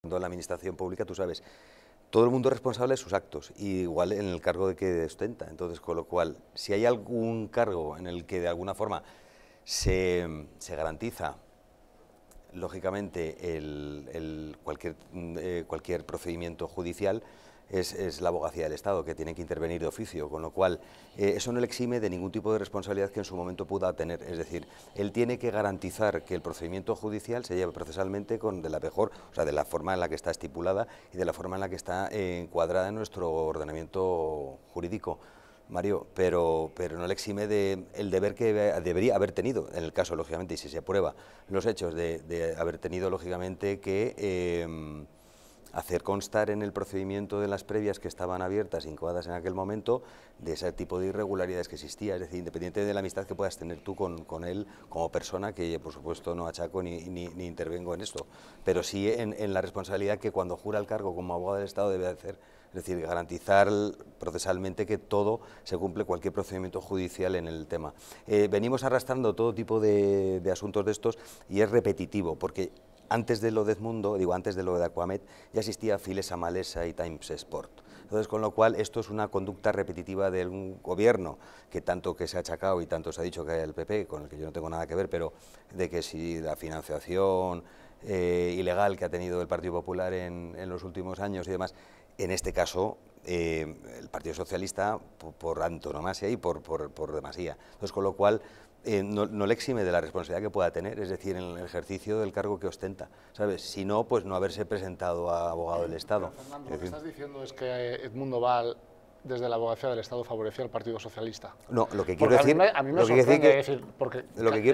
Cuando la administración pública, tú sabes, todo el mundo es responsable de sus actos, igual en el cargo de que ostenta. Entonces, con lo cual, si hay algún cargo en el que de alguna forma se, garantiza, lógicamente, el, el cualquier, eh, cualquier procedimiento judicial, es, la abogacía del Estado, que tiene que intervenir de oficio, con lo cual eh, eso no le exime de ningún tipo de responsabilidad que en su momento pueda tener. Es decir, él tiene que garantizar que el procedimiento judicial se lleve procesalmente con, de la mejor, o sea, de la forma en la que está estipulada y de la forma en la que está eh, encuadrada en nuestro ordenamiento jurídico. Mario, pero, pero no le exime de el deber que debería haber tenido, en el caso, lógicamente, y si se aprueba los hechos, de, haber tenido, lógicamente, que... Eh, hacer constar en el procedimiento de las previas que estaban abiertas, incoadas en aquel momento, de ese tipo de irregularidades que existía, es decir, independiente de la amistad que puedas tener tú con, él como persona, que por supuesto no achaco ni, intervengo en esto, pero sí en, la responsabilidad que cuando jura el cargo como abogado del Estado debe hacer, es decir, garantizar procesalmente que todo se cumple cualquier procedimiento judicial en el tema. Eh, venimos arrastrando todo tipo de, de asuntos de estos y es repetitivo, porque antes de lo de digo, antes de lo de Aquamet, ya existía Files Malesa y Times Sport. Entonces, con lo cual, esto es una conducta repetitiva de un gobierno que tanto que se ha achacado y tanto se ha dicho que hay el PP, con el que yo no tengo nada que ver, pero de que si la financiación, eh, ilegal que ha tenido el Partido Popular en, en, los últimos años y demás. En este caso, eh, el Partido Socialista por, antonomasia y por, por, por, demasía. Entonces, con lo cual, eh, no, le exime de la responsabilidad que pueda tener, es decir, en el ejercicio del cargo que ostenta. ¿sabes? Si no, pues no haberse presentado a abogado del Estado. Fernando, lo que estás diciendo es que Edmundo Val desde la abogacía del Estado favoreció al Partido Socialista. No, lo que quiero decir... lo que decir,